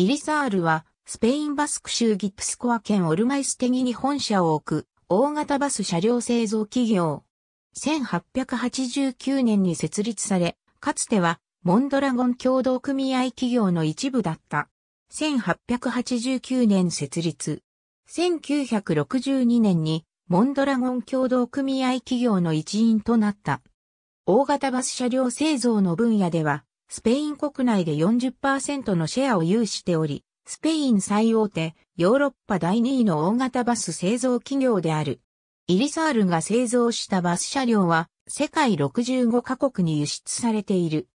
イリサールは、スペインバスク州ギプスコア県オルマイステギに本社を置く、大型バス車両製造企業。1889年に設立され、かつては、モンドラゴン共同組合企業の一部だった。1889年設立。1962年に、モンドラゴン共同組合企業の一員となった。大型バス車両製造の分野では、スペイン国内で40%のシェアを有しており、スペイン最大手、ヨーロッパ第2位の大型バス製造企業である。イリサールが製造したバス車両は、世界65カ国に輸出されている。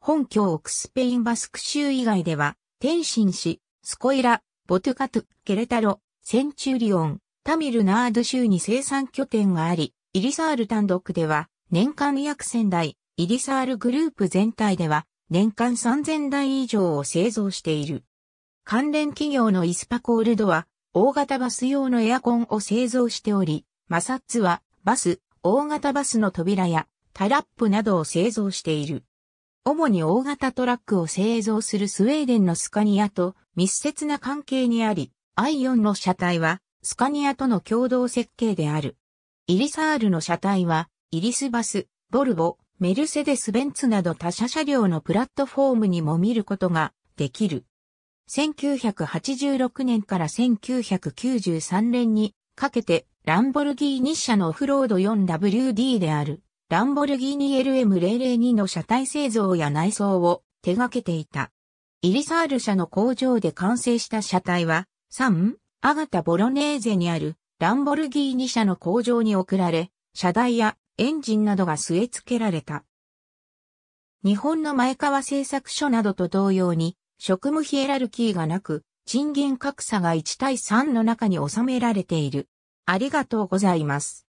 本教区スペインバスク州以外では、天津市、スコイラ、ボトゥカトゥ、ケレタロ、センチュリオン、タミルナード州に生産拠点があり、イリサール単独では、年間約1000台、イリサールグループ全体では年間3000台以上を製造している。関連企業のイスパコールドは大型バス用のエアコンを製造しており、マサッツはバス、大型バスの扉やタラップなどを製造している。主に大型トラックを製造するスウェーデンのスカニアと密接な関係にあり、i4 の車体はスカニアとの共同設計である。イリサールの車体はイリスバス、ボルボ、メルセデス・ベンツなど他社車両のプラットフォームにも見ることができる。1986年から1993年にかけてランボルギーニ社のオフロード 4WD であるランボルギーニ LM002 の車体製造や内装を手掛けていた。イリサール社の工場で完成した車体は、3、アガタ・ボロネーゼにあるランボルギーニ社の工場に送られ、車台やエンジンなどが据え付けられた。日本の前川製作所などと同様に、職務ヒエラルキーがなく、賃金格差が1対3の中に収められている。ありがとうございます。